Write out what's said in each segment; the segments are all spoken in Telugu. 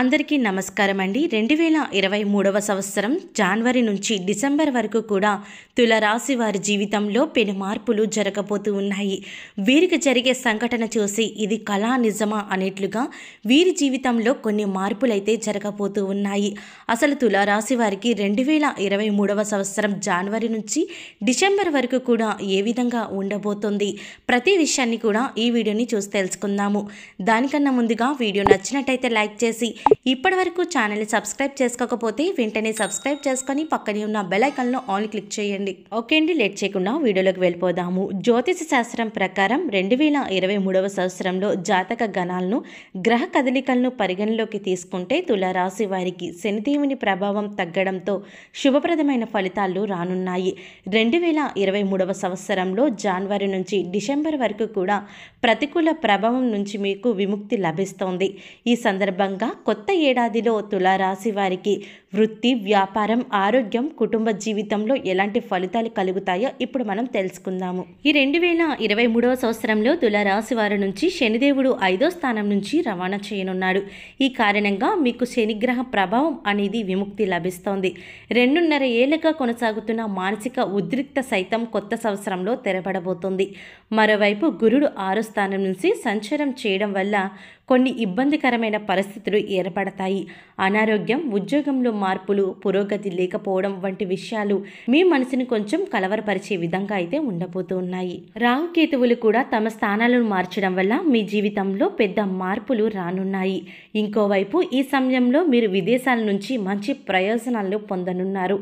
అందరికీ నమస్కారం అండి రెండు వేల ఇరవై మూడవ సంవత్సరం జనవరి నుంచి డిసెంబర్ వరకు కూడా తులరాశి వారి జీవితంలో పెను మార్పులు జరగబోతూ ఉన్నాయి వీరికి జరిగే సంఘటన చూసి ఇది కళా నిజమా అనేట్లుగా వీరి జీవితంలో కొన్ని మార్పులైతే జరగబోతూ ఉన్నాయి అసలు తులరాశి వారికి రెండు వేల ఇరవై మూడవ సంవత్సరం జనవరి నుంచి డిసెంబర్ వరకు కూడా ఏ విధంగా ఉండబోతుంది ప్రతి విషయాన్ని కూడా ఈ వీడియోని చూసి తెలుసుకుందాము దానికన్నా ముందుగా వీడియో నచ్చినట్టయితే లైక్ చేసి ఇప్పటి వరకు ఛానల్ని సబ్స్క్రైబ్ చేసుకోకపోతే వెంటనే సబ్స్క్రైబ్ చేసుకొని పక్కనే ఉన్న బెలైకన్లో ఆన్ క్లిక్ చేయండి ఓకే అండి లేట్ చేయకుండా వీడియోలోకి వెళ్ళిపోదాము జ్యోతిష శాస్త్రం ప్రకారం రెండు వేల ఇరవై మూడవ సంవత్సరంలో జాతక గణాలను గ్రహ కదలికలను పరిగణలోకి తీసుకుంటే తులారాశి వారికి శనిదేవుని ప్రభావం తగ్గడంతో శుభప్రదమైన ఫలితాలు రానున్నాయి రెండు వేల ఇరవై మూడవ సంవత్సరంలో జనవరి నుంచి డిసెంబర్ వరకు కూడా ప్రతికూల ప్రభావం నుంచి మీకు విముక్తి లభిస్తోంది ఈ సందర్భంగా కొత్త ఏడాదిలో తులారాశి వారికి వృత్తి వ్యాపారం ఆరోగ్యం కుటుంబ జీవితంలో ఎలాంటి ఫలితాలు కలుగుతాయో ఇప్పుడు మనం తెలుసుకుందాము ఈ రెండు వేల ఇరవై మూడవ సంవత్సరంలో తులారాశి వారి నుంచి శనిదేవుడు ఐదో స్థానం నుంచి రవాణా చేయనున్నాడు ఈ కారణంగా మీకు శనిగ్రహ ప్రభావం అనేది విముక్తి లభిస్తోంది రెండున్నర ఏళ్లుగా కొనసాగుతున్న మానసిక ఉద్రిక్త సైతం కొత్త సంవత్సరంలో తెరబడబోతుంది మరోవైపు గురుడు ఆరో స్థానం నుంచి సంచారం చేయడం వల్ల కొన్ని ఇబ్బందికరమైన పరిస్థితులు ఏర్పడతాయి అనారోగ్యం ఉద్యోగంలో మార్పులు పురోగతి లేకపోవడం వంటి విషయాలు మీ మనసుని కొంచెం కలవరపరిచే విధంగా అయితే ఉండబోతున్నాయి రాహుకేతువులు కూడా తమ స్థానాలను మార్చడం వల్ల మీ జీవితంలో పెద్ద మార్పులు రానున్నాయి ఇంకోవైపు ఈ సమయంలో మీరు విదేశాల నుంచి మంచి ప్రయోజనాలను పొందనున్నారు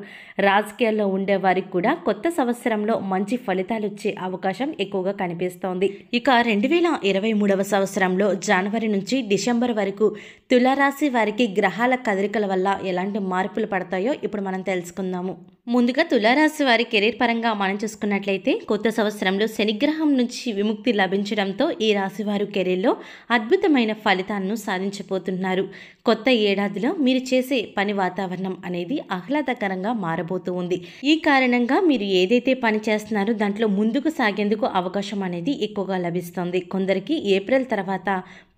రాజకీయాల్లో ఉండే వారికి కూడా కొత్త సంవత్సరంలో మంచి ఫలితాలు వచ్చే అవకాశం ఎక్కువగా కనిపిస్తోంది ఇక రెండు వేల ఇరవై మూడవ సంవత్సరంలో జనవరి నుంచి డిసెంబర్ వరకు తులారాశి వారికి గ్రహాల కదలికల వల్ల ఎలాంటి మార్పులు పడతాయో ఇప్పుడు మనం తెలుసుకుందాము ముందుగా తులారాశి వారి కెరీర్ పరంగా మనం చూసుకున్నట్లయితే కొత్త సంవత్సరంలో శనిగ్రహం నుంచి విముక్తి లభించడంతో ఈ రాశివారు కెరీర్లో అద్భుతమైన ఫలితాలను సాధించబోతున్నారు కొత్త ఏడాదిలో మీరు చేసే పని వాతావరణం అనేది ఆహ్లాదకరంగా మారబోతూ ఉంది ఈ కారణంగా మీరు ఏదైతే పని చేస్తున్నారో దాంట్లో ముందుకు సాగేందుకు అవకాశం అనేది ఎక్కువగా లభిస్తుంది కొందరికి ఏప్రిల్ తర్వాత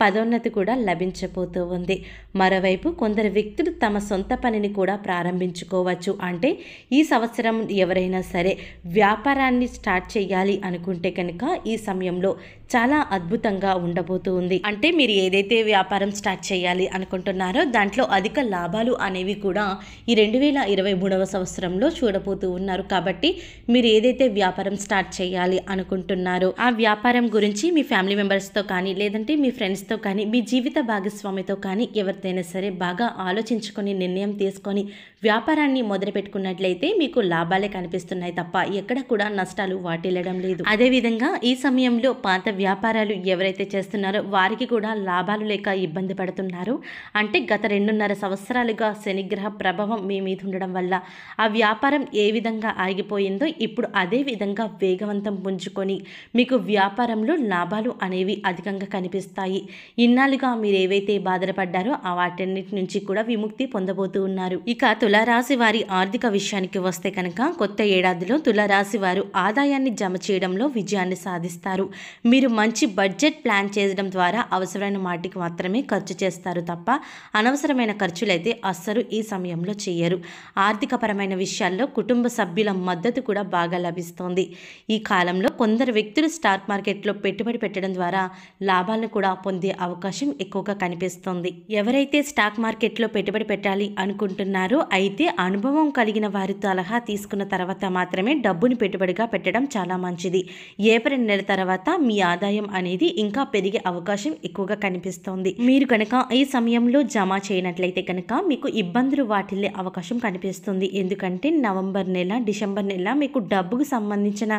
పదోన్నతి కూడా లభించబోతూ ఉంది మరోవైపు కొందరు వ్యక్తులు తమ సొంత పనిని కూడా ప్రారంభించుకోవచ్చు అంటే ఈ సంవత్సరం ఎవరైనా సరే వ్యాపారాన్ని స్టార్ట్ చేయాలి అనుకుంటే కనుక ఈ సమయంలో చాలా అద్భుతంగా ఉండబోతుంది అంటే మీరు ఏదైతే వ్యాపారం స్టార్ట్ చేయాలి అనుకుంటున్నారో దాంట్లో అధిక లాభాలు అనేవి కూడా ఈ రెండు వేల ఇరవై మూడవ సంవత్సరంలో చూడబోతూ ఉన్నారు కాబట్టి మీరు ఏదైతే వ్యాపారం స్టార్ట్ చేయాలి అనుకుంటున్నారో ఆ వ్యాపారం గురించి మీ ఫ్యామిలీ మెంబర్స్తో కానీ లేదంటే మీ ఫ్రెండ్స్తో కానీ మీ జీవిత భాగస్వామితో కానీ ఎవరితోనైనా సరే బాగా ఆలోచించుకొని నిర్ణయం తీసుకొని వ్యాపారాన్ని మొదలుపెట్టుకున్నట్లయితే మీకు లాభాలే కనిపిస్తున్నాయి తప్ప ఎక్కడ కూడా నష్టాలు వాటిల్లడం లేదు అదేవిధంగా ఈ సమయంలో పాత వ్యాపారాలు ఎవరైతే చేస్తున్నారో వారికి కూడా లాభాలు లేక ఇబ్బంది పడుతున్నారు అంటే గత రెండున్నర సంవత్సరాలుగా శనిగ్రహ ప్రభావం మీ మీద ఉండడం వల్ల ఆ వ్యాపారం ఏ విధంగా ఆగిపోయిందో ఇప్పుడు అదే విధంగా వేగవంతం పుంజుకొని మీకు వ్యాపారంలో లాభాలు అనేవి అధికంగా కనిపిస్తాయి ఇన్నాళ్ళుగా మీరు ఏవైతే బాధలు పడ్డారో వాటన్నిటి నుంచి కూడా విముక్తి పొందబోతూ ఉన్నారు ఇక తుల తులారాశి వారి ఆర్థిక విషయానికి వస్తే కనుక కొత్త ఏడాదిలో తులారాశి వారు ఆదాయాన్ని జమ చేయడంలో విజయాన్ని సాధిస్తారు మీరు మంచి బడ్జెట్ ప్లాన్ చేయడం ద్వారా అవసరమైన మాటికి మాత్రమే ఖర్చు చేస్తారు తప్ప అనవసరమైన ఖర్చులైతే అస్సలు ఈ సమయంలో చేయరు ఆర్థికపరమైన విషయాల్లో కుటుంబ సభ్యుల మద్దతు కూడా బాగా లభిస్తోంది ఈ కాలంలో కొందరు వ్యక్తులు స్టాక్ మార్కెట్లో పెట్టుబడి పెట్టడం ద్వారా లాభాలను కూడా పొందే అవకాశం ఎక్కువగా కనిపిస్తోంది ఎవరైతే స్టాక్ మార్కెట్లో పెట్టుబడి పెట్టాలి అనుకుంటున్నారో అయితే అనుభవం కలిగిన వారి సలహా తీసుకున్న తర్వాత మాత్రమే డబ్బుని పెట్టుబడిగా పెట్టడం చాలా మంచిది ఏప్రిల్ నెల తర్వాత మీ ఆదాయం అనేది ఇంకా పెరిగే అవకాశం ఎక్కువగా కనిపిస్తోంది మీరు కనుక ఈ సమయంలో జమ చేయనట్లయితే కనుక మీకు ఇబ్బందులు వాటిల్లే అవకాశం కనిపిస్తుంది ఎందుకంటే నవంబర్ నెల డిసెంబర్ నెల మీకు డబ్బుకు సంబంధించిన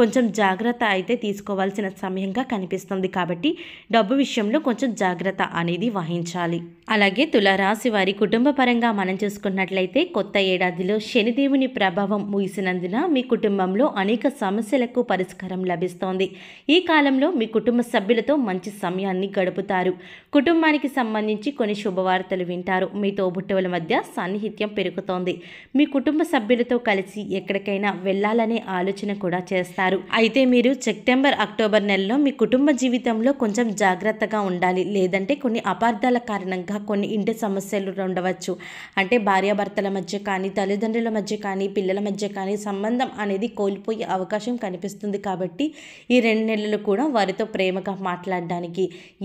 కొంచెం జాగ్రత్త అయితే తీసుకోవాల్సిన సమయంగా కనిపిస్తుంది కాబట్టి డబ్బు విషయంలో కొంచెం జాగ్రత్త అనేది వహించాలి అలాగే తులారాశి వారి కుటుంబ పరంగా మనం చూసుకున్నట్లయితే కొత్త ఏడాదిలో శనిదేవుని ప్రభావం ముగిసినందున మీ కుటుంబంలో అనేక సమస్యలకు పరిష్కారం లభిస్తోంది ఈ కాలంలో మీ కుటుంబ సభ్యులతో మంచి సమయాన్ని గడుపుతారు కుటుంబానికి సంబంధించి కొన్ని శుభవార్తలు వింటారు మీ తోబుట్టువుల మధ్య సాన్నిహిత్యం పెరుగుతోంది మీ కుటుంబ సభ్యులతో కలిసి ఎక్కడికైనా వెళ్ళాలనే ఆలోచన కూడా చేస్తారు అన్నారు అయితే మీరు సెప్టెంబర్ అక్టోబర్ నెలలో మీ కుటుంబ జీవితంలో కొంచెం జాగ్రత్తగా ఉండాలి లేదంటే కొన్ని అపార్థాల కారణంగా కొన్ని ఇంటి సమస్యలు ఉండవచ్చు అంటే భార్యాభర్తల మధ్య కానీ తల్లిదండ్రుల మధ్య కానీ పిల్లల మధ్య కానీ సంబంధం అనేది కోల్పోయే అవకాశం కనిపిస్తుంది కాబట్టి ఈ రెండు నెలలు కూడా వారితో ప్రేమగా మాట్లాడడానికి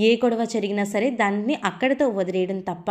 ఏ గొడవ జరిగినా సరే దానిని అక్కడితో వదిలేయడం తప్ప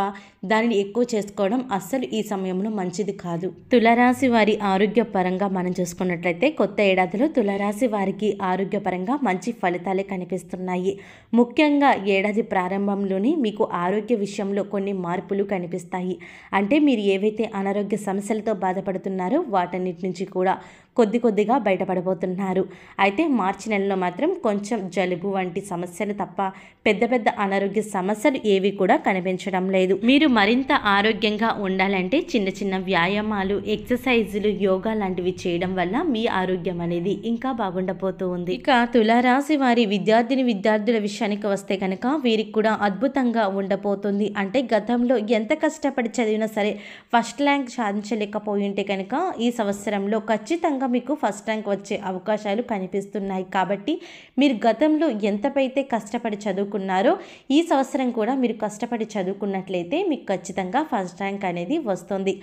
దానిని ఎక్కువ చేసుకోవడం అస్సలు ఈ సమయంలో మంచిది కాదు తులరాశి వారి ఆరోగ్య పరంగా మనం చూసుకున్నట్లయితే కొత్త ఏడాదిలో తుల రాశి వారికి ఆరోగ్యపరంగా మంచి ఫలితాలే కనిపిస్తున్నాయి ముఖ్యంగా ఏడాది ప్రారంభంలోనే మీకు ఆరోగ్య విషయంలో కొన్ని మార్పులు కనిపిస్తాయి అంటే మీరు ఏవైతే అనారోగ్య సమస్యలతో బాధపడుతున్నారో వాటన్నిటి నుంచి కూడా కొద్ది కొద్దిగా బయటపడబోతున్నారు అయితే మార్చి నెలలో మాత్రం కొంచెం జలుబు వంటి సమస్యలు తప్ప పెద్ద పెద్ద అనారోగ్య సమస్యలు ఏవి కూడా కనిపించడం లేదు మీరు మరింత ఆరోగ్యంగా ఉండాలంటే చిన్న చిన్న వ్యాయామాలు ఎక్సర్సైజులు యోగా లాంటివి చేయడం వల్ల మీ ఆరోగ్యం అనేది ఇంకా బాగుండబోతూ ఉంది ఇక తులారాశి వారి విద్యార్థిని విద్యార్థుల విషయానికి వస్తే కనుక వీరికి కూడా అద్భుతంగా ఉండబోతుంది అంటే గతంలో ఎంత కష్టపడి చదివినా సరే ఫస్ట్ ర్యాంక్ సాధించలేకపోయింటే కనుక ఈ సంవత్సరంలో ఖచ్చితంగా ఖచ్చితంగా మీకు ఫస్ట్ ర్యాంక్ వచ్చే అవకాశాలు కనిపిస్తున్నాయి కాబట్టి మీరు గతంలో ఎంతపైతే కష్టపడి చదువుకున్నారో ఈ సంవత్సరం కూడా మీరు కష్టపడి చదువుకున్నట్లయితే మీకు ఖచ్చితంగా ఫస్ట్ ర్యాంక్ అనేది వస్తుంది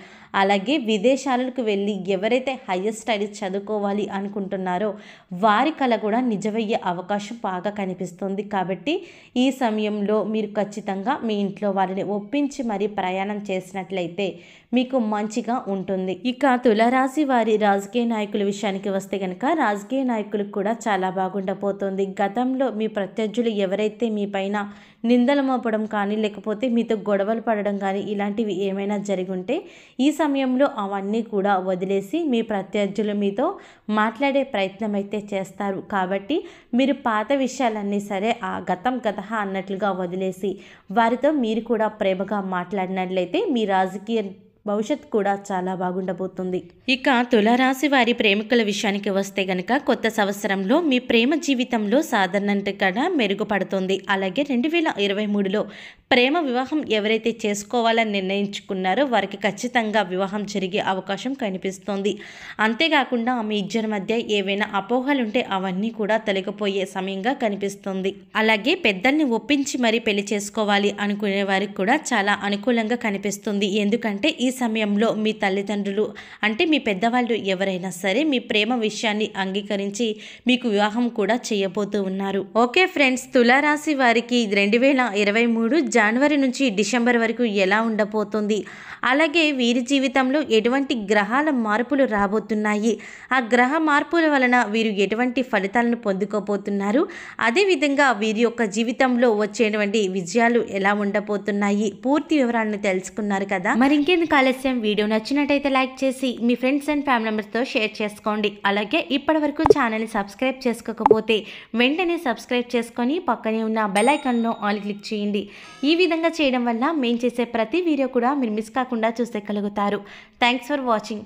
అలాగే విదేశాలకు వెళ్ళి ఎవరైతే హయ్యర్ స్టడీస్ చదువుకోవాలి అనుకుంటున్నారో వారి కళ కూడా నిజమయ్యే అవకాశం బాగా కనిపిస్తుంది కాబట్టి ఈ సమయంలో మీరు ఖచ్చితంగా మీ ఇంట్లో వారిని ఒప్పించి మరీ ప్రయాణం చేసినట్లయితే మీకు మంచిగా ఉంటుంది ఇక తులరాశి వారి రాజకీయ నాయకులు నాయకుల విషయానికి వస్తే కనుక రాజకీయ నాయకులకు కూడా చాలా బాగుండబోతోంది గతంలో మీ ప్రత్యర్థులు ఎవరైతే మీ పైన నిందలు మోపడం కానీ లేకపోతే మీతో గొడవలు పడడం కానీ ఇలాంటివి ఏమైనా ఉంటే ఈ సమయంలో అవన్నీ కూడా వదిలేసి మీ ప్రత్యర్థులు మీతో మాట్లాడే ప్రయత్నం అయితే చేస్తారు కాబట్టి మీరు పాత విషయాలన్నీ సరే ఆ గతం గత అన్నట్లుగా వదిలేసి వారితో మీరు కూడా ప్రేమగా మాట్లాడినట్లయితే మీ రాజకీయ భవిష్యత్ కూడా చాలా బాగుండబోతుంది ఇక తులారాశి వారి ప్రేమికుల విషయానికి వస్తే గనక కొత్త సంవత్సరంలో మీ ప్రేమ జీవితంలో సాధారణంటే మెరుగుపడుతుంది అలాగే రెండు వేల ఇరవై మూడులో ప్రేమ వివాహం ఎవరైతే చేసుకోవాలని నిర్ణయించుకున్నారో వారికి ఖచ్చితంగా వివాహం జరిగే అవకాశం కనిపిస్తోంది అంతేకాకుండా మీ ఇద్దరి మధ్య ఏవైనా అపోహలుంటే అవన్నీ కూడా తొలగిపోయే సమయంగా కనిపిస్తుంది అలాగే పెద్దల్ని ఒప్పించి మరీ పెళ్లి చేసుకోవాలి అనుకునే వారికి కూడా చాలా అనుకూలంగా కనిపిస్తుంది ఎందుకంటే ఈ సమయంలో మీ తల్లిదండ్రులు అంటే మీ పెద్దవాళ్ళు ఎవరైనా సరే మీ ప్రేమ విషయాన్ని అంగీకరించి మీకు వివాహం కూడా చేయబోతూ ఉన్నారు ఓకే ఫ్రెండ్స్ తులారాశి వారికి రెండు వేల ఇరవై మూడు జనవరి నుంచి డిసెంబర్ వరకు ఎలా ఉండబోతుంది అలాగే వీరి జీవితంలో ఎటువంటి గ్రహాల మార్పులు రాబోతున్నాయి ఆ గ్రహ మార్పుల వలన వీరు ఎటువంటి ఫలితాలను పొందుకోబోతున్నారు అదేవిధంగా వీరి యొక్క జీవితంలో వచ్చేటువంటి విజయాలు ఎలా ఉండబోతున్నాయి పూర్తి వివరాలను తెలుసుకున్నారు కదా మరి ఇంకెందుకు ఆలస్యం వీడియో నచ్చినట్టయితే లైక్ చేసి మీ ఫ్రెండ్స్ అండ్ ఫ్యామిలీ మెంబర్స్తో షేర్ చేసుకోండి అలాగే ఇప్పటి వరకు ఛానల్ని సబ్స్క్రైబ్ చేసుకోకపోతే వెంటనే సబ్స్క్రైబ్ చేసుకొని పక్కనే ఉన్న బెల్ ఐకాన్లో ఆల్ క్లిక్ చేయండి ఈ ఈ విధంగా చేయడం వల్ల మేము చేసే ప్రతి వీడియో కూడా మీరు మిస్ కాకుండా చూసేయగలుగుతారు థ్యాంక్స్ ఫర్ వాచింగ్